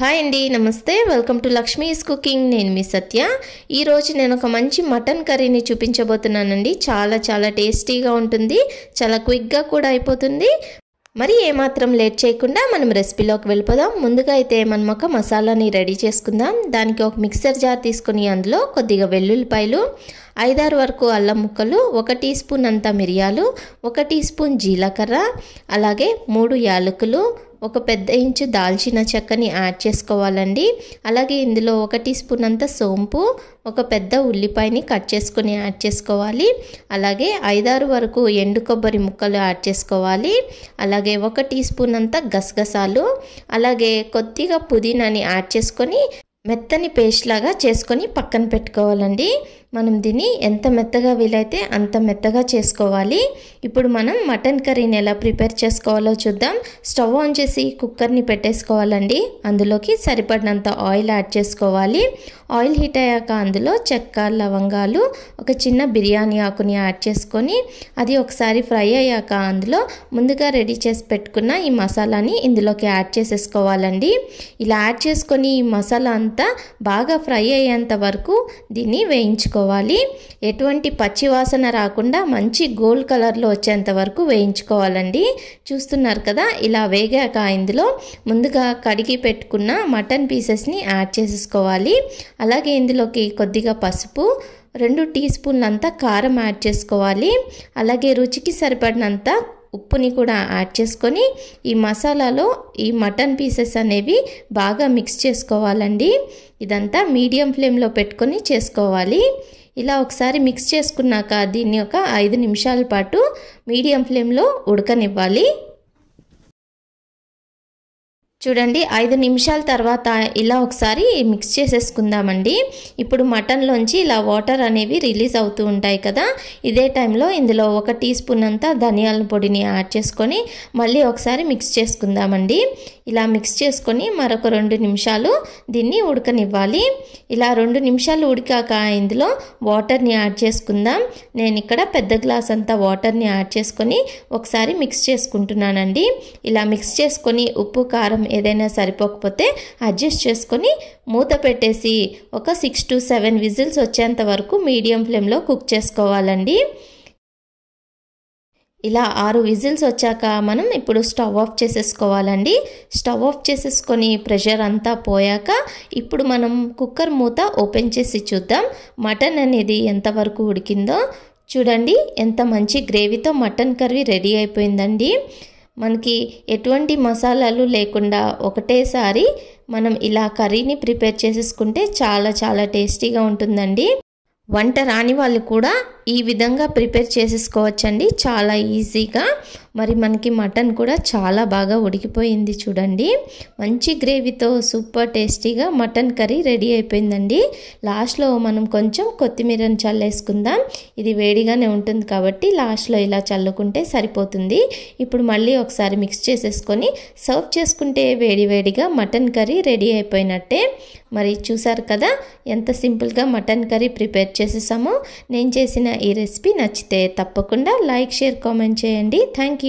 hi అండి నమస్తే welcome to Lakshmi's cooking నేను మీ సత్య ఈరోజు నేను ఒక మంచి మటన్ కర్రీని చూపించబోతున్నానండి చాలా చాలా టేస్టీగా ఉంటుంది చాలా క్విక్గా కూడా అయిపోతుంది మరి ఏమాత్రం లేట్ చేయకుండా మనం రెసిపీలోకి వెళ్ళిపోదాం ముందుగా అయితే మనం ఒక మసాలాని రెడీ చేసుకుందాం దానికి ఒక మిక్సర్ జార్ తీసుకుని అందులో కొద్దిగా వెల్లుల్లిపాయలు ఐదారు వరకు అల్లం ముక్కలు ఒక టీ స్పూన్ అంత మిరియాలు ఒక టీ స్పూన్ జీలకర్ర అలాగే మూడు యాలకులు ఒక పెద్ద ఇంచు దాల్చిన చెక్కని యాడ్ చేసుకోవాలండి అలాగే ఇందులో ఒక టీ స్పూన్ అంత సోంపు ఒక పెద్ద ఉల్లిపాయని కట్ చేసుకొని యాడ్ చేసుకోవాలి అలాగే ఐదారు వరకు ఎండు కొబ్బరి ముక్కలు యాడ్ చేసుకోవాలి అలాగే ఒక టీ స్పూన్ అంత గసగసాలు అలాగే కొద్దిగా పుదీనాని యాడ్ చేసుకొని మెత్తని పేస్ట్ లాగా చేసుకొని పక్కన పెట్టుకోవాలండి మనం దీన్ని ఎంత మెత్తగా వీలైతే అంత మెత్తగా చేసుకోవాలి ఇప్పుడు మనం మటన్ కర్రీని ఎలా ప్రిపేర్ చేసుకోవాలో చూద్దాం స్టవ్ ఆన్ చేసి కుక్కర్ని పెట్టేసుకోవాలండి అందులోకి సరిపడినంత ఆయిల్ యాడ్ చేసుకోవాలి ఆయిల్ హీట్ అయ్యాక అందులో చెక్క లవంగాలు ఒక చిన్న బిర్యానీ ఆకుని యాడ్ చేసుకొని అది ఒకసారి ఫ్రై అయ్యాక అందులో ముందుగా రెడీ చేసి పెట్టుకున్న ఈ మసాలాని ఇందులోకి యాడ్ చేసేసుకోవాలండి ఇలా యాడ్ చేసుకొని ఈ మసాలా అంతా బాగా ఫ్రై అయ్యేంత వరకు దీన్ని వేయించుకో వేయించుకోవాలి ఎటువంటి పచ్చివాసన రాకుండా మంచి గోల్డ్ కలర్లో వచ్చేంత వరకు వేయించుకోవాలండి చూస్తున్నారు కదా ఇలా వేగాక ఇందులో ముందుగా కడిగి పెట్టుకున్న మటన్ పీసెస్ని యాడ్ చేసేసుకోవాలి అలాగే ఇందులోకి కొద్దిగా పసుపు రెండు టీ స్పూన్లంతా కారం యాడ్ చేసుకోవాలి అలాగే రుచికి సరిపడినంత ఉప్పుని కూడా యాడ్ చేసుకొని ఈ మసాలాలో ఈ మటన్ పీసెస్ అనేవి బాగా మిక్స్ చేసుకోవాలండి ఇదంతా మీడియం ఫ్లేమ్లో పెట్టుకొని చేసుకోవాలి ఇలా ఒకసారి మిక్స్ చేసుకున్నాక దీన్ని ఒక ఐదు నిమిషాల పాటు మీడియం ఫ్లేమ్లో ఉడకనివ్వాలి చూడండి ఐదు నిమిషాల తర్వాత ఇలా ఒకసారి మిక్స్ చేసేసుకుందామండి ఇప్పుడు మటన్లోంచి ఇలా వాటర్ అనేవి రిలీజ్ అవుతూ ఉంటాయి కదా ఇదే టైంలో ఇందులో ఒక టీ స్పూన్ అంతా ధనియాల పొడిని యాడ్ చేసుకొని మళ్ళీ ఒకసారి మిక్స్ చేసుకుందామండి ఇలా మిక్స్ చేసుకొని మరొక రెండు నిమిషాలు దీన్ని ఉడకనివ్వాలి ఇలా రెండు నిమిషాలు ఉడికాక ఇందులో వాటర్ని యాడ్ చేసుకుందాం నేను ఇక్కడ పెద్ద గ్లాస్ అంతా వాటర్ని యాడ్ చేసుకొని ఒకసారి మిక్స్ చేసుకుంటున్నానండి ఇలా మిక్స్ చేసుకొని ఉప్పు కారం ఏదైనా సరిపోకపోతే అడ్జస్ట్ చేసుకొని మూత పెట్టేసి ఒక సిక్స్ టు సెవెన్ విజిల్స్ వచ్చేంత వరకు మీడియం ఫ్లేమ్లో కుక్ చేసుకోవాలండి ఇలా ఆరు విజిల్స్ వచ్చాక మనం ఇప్పుడు స్టవ్ ఆఫ్ చేసేసుకోవాలండి స్టవ్ ఆఫ్ చేసేసుకొని ప్రెషర్ అంతా పోయాక ఇప్పుడు మనం కుక్కర్ మూత ఓపెన్ చేసి చూద్దాం మటన్ అనేది ఎంతవరకు ఉడికిందో చూడండి ఎంత మంచి గ్రేవీతో మటన్ కర్రీ రెడీ అయిపోయిందండి మనకి ఎటువంటి మసాలాలు లేకుండా ఒకటేసారి మనం ఇలా కర్రీని ప్రిపేర్ చేసేసుకుంటే చాలా చాలా టేస్టీగా ఉంటుందండి వంట రాని వాళ్ళు కూడా ఈ విధంగా ప్రిపేర్ చేసేసుకోవచ్చండి చాలా ఈజీగా మరి మనకి మటన్ కూడా చాలా బాగా ఉడికిపోయింది చూడండి మంచి గ్రేవీతో సూపర్ టేస్టీగా మటన్ కర్రీ రెడీ అయిపోయిందండి లాస్ట్లో మనం కొంచెం కొత్తిమీరను చల్లేసుకుందాం ఇది వేడిగానే ఉంటుంది కాబట్టి లాస్ట్లో ఇలా చల్లుకుంటే సరిపోతుంది ఇప్పుడు మళ్ళీ ఒకసారి మిక్స్ చేసేసుకొని సర్వ్ చేసుకుంటే వేడివేడిగా మటన్ కర్రీ రెడీ అయిపోయినట్టే మరి చూసారు కదా ఎంత సింపుల్గా మటన్ కర్రీ ప్రిపేర్ చేసేసామో నేను చేసిన ఈ రెసిపీ నచ్చితే తప్పకుండా లైక్ షేర్ కామెంట్ చేయండి థ్యాంక్